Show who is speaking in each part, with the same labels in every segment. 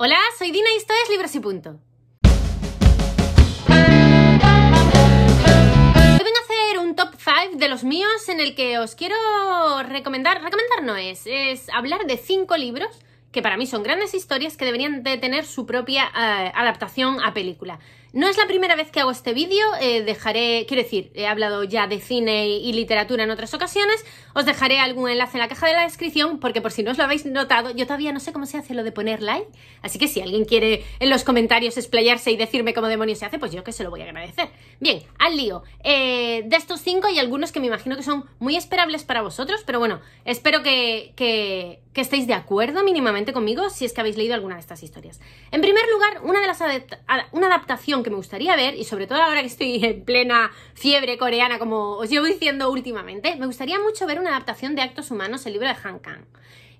Speaker 1: Hola, soy Dina y esto es Libros y Punto. Hoy vengo a hacer un top 5 de los míos en el que os quiero recomendar, recomendar no es, es hablar de 5 libros que para mí son grandes historias que deberían de tener su propia eh, adaptación a película. No es la primera vez que hago este vídeo, eh, dejaré, quiero decir, he hablado ya de cine y, literatura en otras ocasiones, os dejaré algún enlace en la caja de la descripción, porque por si no os lo habéis notado, yo todavía no sé cómo se hace lo de poner like, así que si alguien quiere en los comentarios explayarse y decirme cómo demonios se hace, pues yo que se lo voy a agradecer. Bien, al lío. Eh, de estos cinco hay algunos que me imagino que son muy esperables para vosotros, pero bueno, espero que, que estéis de acuerdo mínimamente conmigo si es que habéis leído alguna de estas historias. En primer lugar, una de las una adaptación que me gustaría ver y sobre todo ahora que estoy en plena fiebre coreana, como os llevo diciendo últimamente, me gustaría mucho ver una adaptación de Actos Humanos, el libro de Han Kang.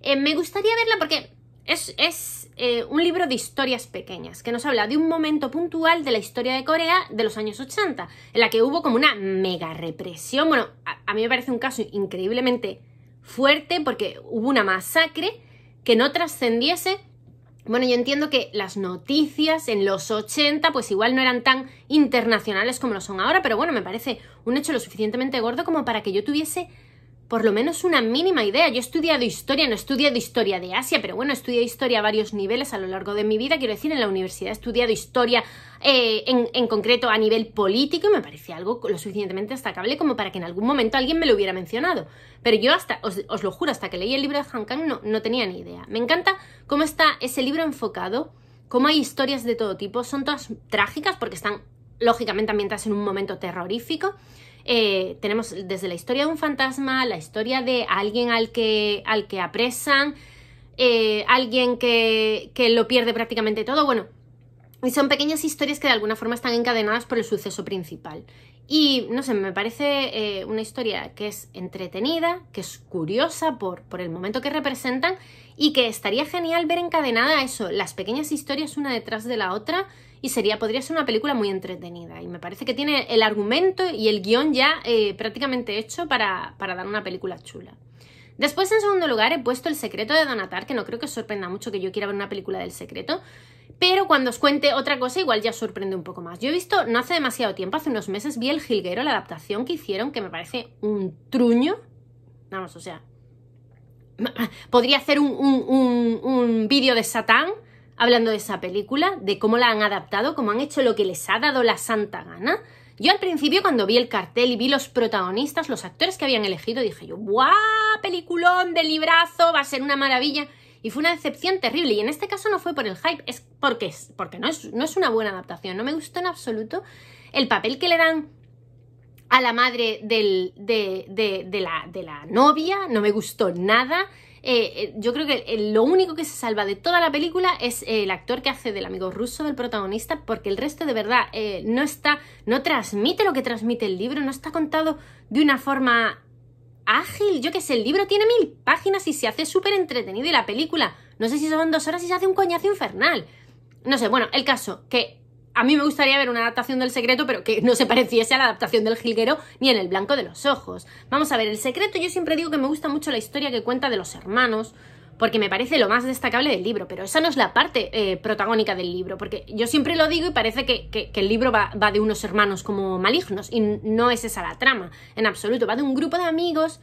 Speaker 1: Eh, me gustaría verla porque es, eh, un libro de historias pequeñas que nos habla de un momento puntual de la historia de Corea de los años 80, en la que hubo como una mega represión. Bueno, a mí me parece un caso increíblemente fuerte porque hubo una masacre que no trascendiese bueno, yo entiendo que las noticias en los 80 pues igual no eran tan internacionales como lo son ahora, pero bueno, me parece un hecho lo suficientemente gordo como para que yo tuviese por lo menos una mínima idea. Yo he estudiado historia, no he estudiado historia de Asia, pero bueno, he estudiado historia a varios niveles a lo largo de mi vida. Quiero decir, en la universidad he estudiado historia eh, en, concreto a nivel político y me parecía algo lo suficientemente destacable como para que en algún momento alguien me lo hubiera mencionado. Pero yo hasta, os, lo juro, hasta que leí el libro de Han Kang no, no tenía ni idea. Me encanta cómo está ese libro enfocado cómo hay historias de todo tipo, son todas trágicas porque están lógicamente mientras en un momento terrorífico. Eh, tenemos desde la historia de un fantasma, la historia de alguien al que, al que apresan, eh, alguien que, que lo pierde prácticamente todo. Bueno, y son pequeñas historias que de alguna forma están encadenadas por el suceso principal. Y no sé, me parece eh, una historia que es entretenida, que es curiosa por, por, el momento que representan y que estaría genial ver encadenada eso, las pequeñas historias una detrás de la otra y sería, podría ser una película muy entretenida. Y me parece que tiene el argumento y el guión ya eh, prácticamente hecho para dar una película chula. Después, en segundo lugar, he puesto El secreto de Donatar, que no creo que os sorprenda mucho que yo quiera ver una película del secreto. Pero cuando os cuente otra cosa, igual ya sorprende un poco más. Yo he visto, no hace demasiado tiempo, hace unos meses, vi El Jilguero, la adaptación que hicieron, que me parece un truño. Vamos, o sea. Podría hacer un, un vídeo de Satán hablando de esa película, de cómo la han adaptado, cómo han hecho lo que les ha dado la santa gana. Yo al principio cuando vi el cartel y vi los protagonistas, los actores que habían elegido, dije yo, ¡guau! Peliculón de librazo, va a ser una maravilla. Y fue una decepción terrible. Y en este caso no fue por el hype, es porque, porque no, es, no es una buena adaptación. No me gustó en absoluto el papel que le dan a la madre la, de la novia, no me gustó nada. Eh, eh, yo creo que lo único que se salva de toda la película es eh, el actor que hace del amigo ruso del protagonista, porque el resto de verdad no está, no transmite lo que transmite el libro, no está contado de una forma ágil. Yo que sé, el libro tiene mil páginas y se hace súper entretenido y la película, no sé si son dos horas y se hace un coñazo infernal. No sé, bueno, el caso, que a mí me gustaría ver una adaptación del secreto, pero que no se pareciese a la adaptación del jilguero ni en el blanco de los ojos. Vamos a ver, el secreto yo siempre digo que me gusta mucho la historia que cuenta de los hermanos, porque me parece lo más destacable del libro, pero esa no es la parte eh, protagónica del libro, porque yo siempre lo digo y parece que, el libro va, va, de unos hermanos como malignos, y no es esa la trama, en absoluto, va de un grupo de amigos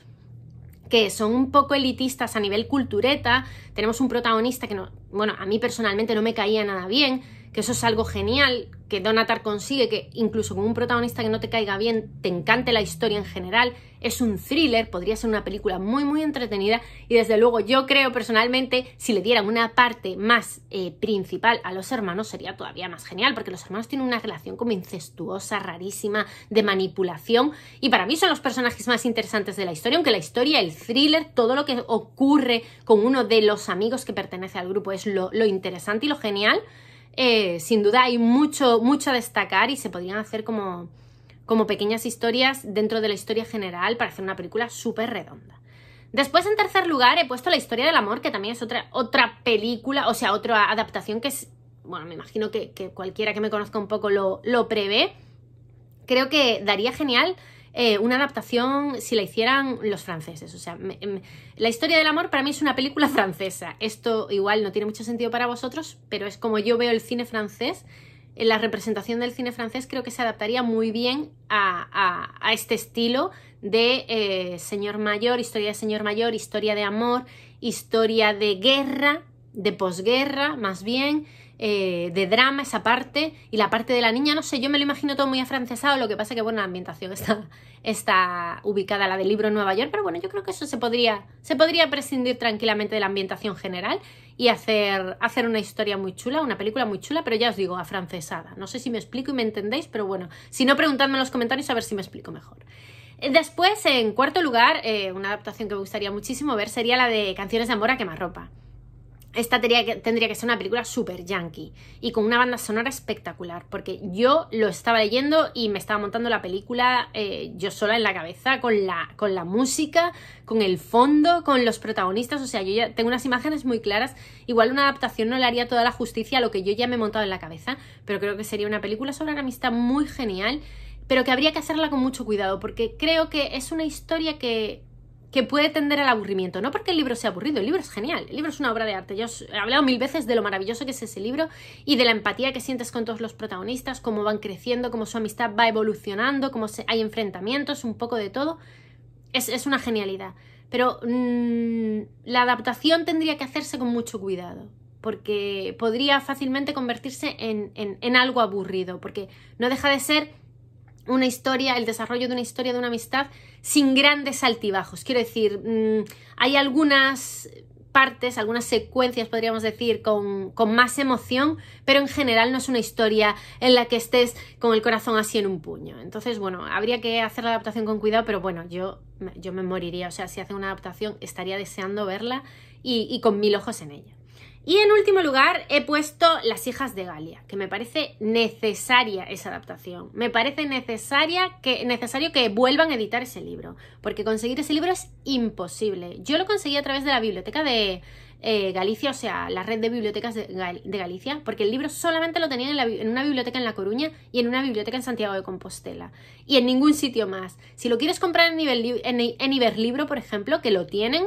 Speaker 1: que son un poco elitistas a nivel cultureta, tenemos un protagonista que, no, bueno, a mí personalmente no me caía nada bien, que eso es algo genial que Donatar consigue, que incluso con un protagonista que no te caiga bien, te encante la historia en general, es un thriller, podría ser una película muy muy entretenida y desde luego yo creo personalmente si le dieran una parte más eh, principal a los hermanos sería todavía más genial porque los hermanos tienen una relación como incestuosa, rarísima, de manipulación y para mí son los personajes más interesantes de la historia, aunque la historia, el thriller, todo lo que ocurre con uno de los amigos que pertenece al grupo es lo interesante y lo genial. Eh, sin duda hay mucho, mucho a destacar y se podrían hacer como, como pequeñas historias dentro de la historia general para hacer una película súper redonda. Después, en tercer lugar, he puesto La historia del amor, que también es otra, otra película, o sea, otra adaptación que es, bueno, me imagino que, cualquiera que me conozca un poco lo prevé. Creo que daría genial eh, una adaptación si la hicieran los franceses. O sea, em, la historia del amor para mí es una película francesa. Esto igual no tiene mucho sentido para vosotros, pero es como yo veo el cine francés. En eh, la representación del cine francés creo que se adaptaría muy bien a, a, este estilo de eh, señor mayor, historia de señor mayor, historia de amor, historia de guerra, de posguerra, más bien. Eh, de drama, esa parte, y la parte de la niña, no sé, yo me lo imagino todo muy afrancesado, lo que pasa que, bueno, la ambientación está, está ubicada, la del libro en Nueva York, pero bueno, yo creo que eso se podría, se podría prescindir tranquilamente de la ambientación general y hacer, hacer una historia muy chula, una película muy chula, pero ya os digo, afrancesada. No sé si me explico y me entendéis, pero bueno, si no, preguntadme en los comentarios a ver si me explico mejor. Eh, después, en cuarto lugar, eh, una adaptación que me gustaría muchísimo ver sería la de Canciones de Amor a Quemarropa esta tendría que, tendría que ser una película super yankee y con una banda sonora espectacular, porque yo lo estaba leyendo y me estaba montando la película eh, yo sola en la cabeza, con la, con la música, con el fondo, con los protagonistas, o sea, yo ya tengo unas imágenes muy claras, igual una adaptación no le haría toda la justicia a lo que yo ya me he montado en la cabeza, pero creo que sería una película sobre amistad muy genial, pero que habría que hacerla con mucho cuidado, porque creo que es una historia que que puede tender al aburrimiento. No porque el libro sea aburrido, el libro es genial, el libro es una obra de arte. Yo he hablado mil veces de lo maravilloso que es ese libro y de la empatía que sientes con todos los protagonistas, cómo van creciendo, cómo su amistad va evolucionando, cómo hay enfrentamientos, un poco de todo. Es, una genialidad. Pero mm, la adaptación tendría que hacerse con mucho cuidado, porque podría fácilmente convertirse en algo aburrido, porque no deja de ser una historia, el desarrollo de una historia de una amistad sin grandes altibajos. Quiero decir, mm, hay algunas partes, algunas secuencias, podríamos decir, con, más emoción, pero en general no es una historia en la que estés con el corazón así en un puño. Entonces, bueno, habría que hacer la adaptación con cuidado, pero bueno, yo, yo me moriría. O sea, si hacen una adaptación, estaría deseando verla y con mil ojos en ella. Y en último lugar he puesto Las hijas de Galia, que me parece necesaria esa adaptación. Me parece necesaria que, necesario que vuelvan a editar ese libro, porque conseguir ese libro es imposible. Yo lo conseguí a través de la biblioteca de eh, Galicia, o sea, la red de bibliotecas de, Galicia, porque el libro solamente lo tenían en, una biblioteca en La Coruña y en una biblioteca en Santiago de Compostela, y en ningún sitio más. Si lo quieres comprar en, en Iberlibro, por ejemplo, que lo tienen,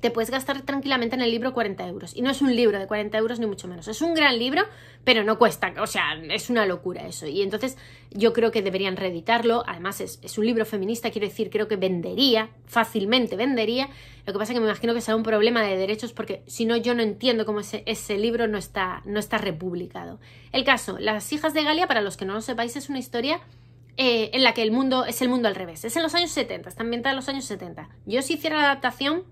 Speaker 1: te puedes gastar tranquilamente en el libro 40 euros. Y no es un libro de 40 euros ni mucho menos. Es un gran libro, pero no cuesta. O sea, es una locura eso. Y entonces yo creo que deberían reeditarlo. Además, es, un libro feminista, quiero decir, creo que vendería, fácilmente vendería. Lo que pasa es que me imagino que será un problema de derechos porque si no, yo no entiendo cómo ese, libro no está, no está republicado. El caso, Las hijas de Galia, para los que no lo sepáis, es una historia eh, en la que el mundo es el mundo al revés. Es en los años 70, está ambientada en los años 70. Yo si hiciera la adaptación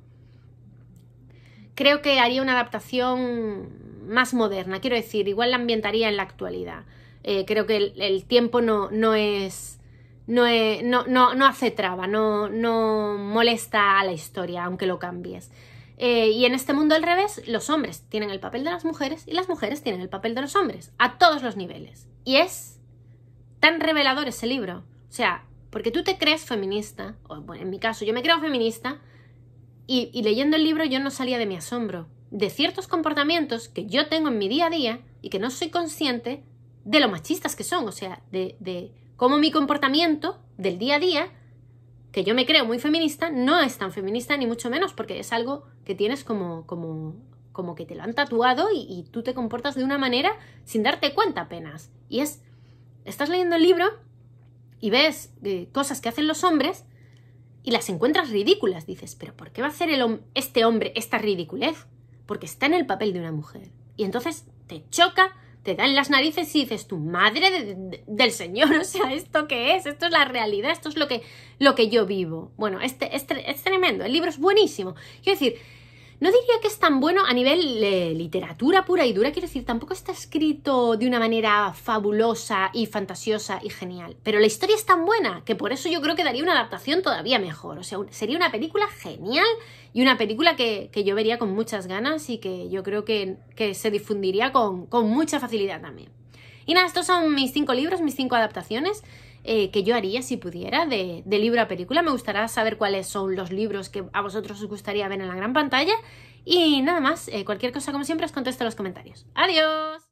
Speaker 1: creo que haría una adaptación más moderna, quiero decir, igual la ambientaría en la actualidad. Eh, creo que el, tiempo no, no es... No, no, no, hace traba, no, no molesta a la historia, aunque lo cambies. Eh, y en este mundo al revés, los hombres tienen el papel de las mujeres y las mujeres tienen el papel de los hombres, a todos los niveles. Y es tan revelador ese libro. O sea, porque tú te crees feminista, o en mi caso yo me creo feminista, y, leyendo el libro yo no salía de mi asombro de ciertos comportamientos que yo tengo en mi día a día y que no soy consciente de lo machistas que son, o sea, de, de cómo mi comportamiento del día a día, que yo me creo muy feminista, no es tan feminista ni mucho menos, porque es algo que tienes como, como, como que te lo han tatuado y, tú te comportas de una manera sin darte cuenta apenas. Y es, estás leyendo el libro y ves eh, cosas que hacen los hombres y las encuentras ridículas. Dices, pero ¿por qué va a hacer el este hombre esta ridiculez? Porque está en el papel de una mujer. Y entonces te choca, te da en las narices y dices, tu madre del Señor, o sea, ¿esto qué es? Esto es la realidad, esto es lo que, lo que yo vivo. Bueno, este, este es tremendo, el libro es buenísimo. Quiero decir, no diría que es tan bueno a nivel eh, literatura pura y dura, quiero decir, tampoco está escrito de una manera fabulosa y fantasiosa y genial. Pero la historia es tan buena que por eso yo creo que daría una adaptación todavía mejor. O sea, sería una película genial y una película que, yo vería con muchas ganas y que yo creo que, se difundiría con, con mucha facilidad también. Y nada, estos son mis cinco libros, mis cinco adaptaciones. Eh, que yo haría si pudiera de, libro a película. Me gustaría saber cuáles son los libros que a vosotros os gustaría ver en la gran pantalla. Y nada más, eh, cualquier cosa como siempre os contesto en los comentarios. ¡Adiós!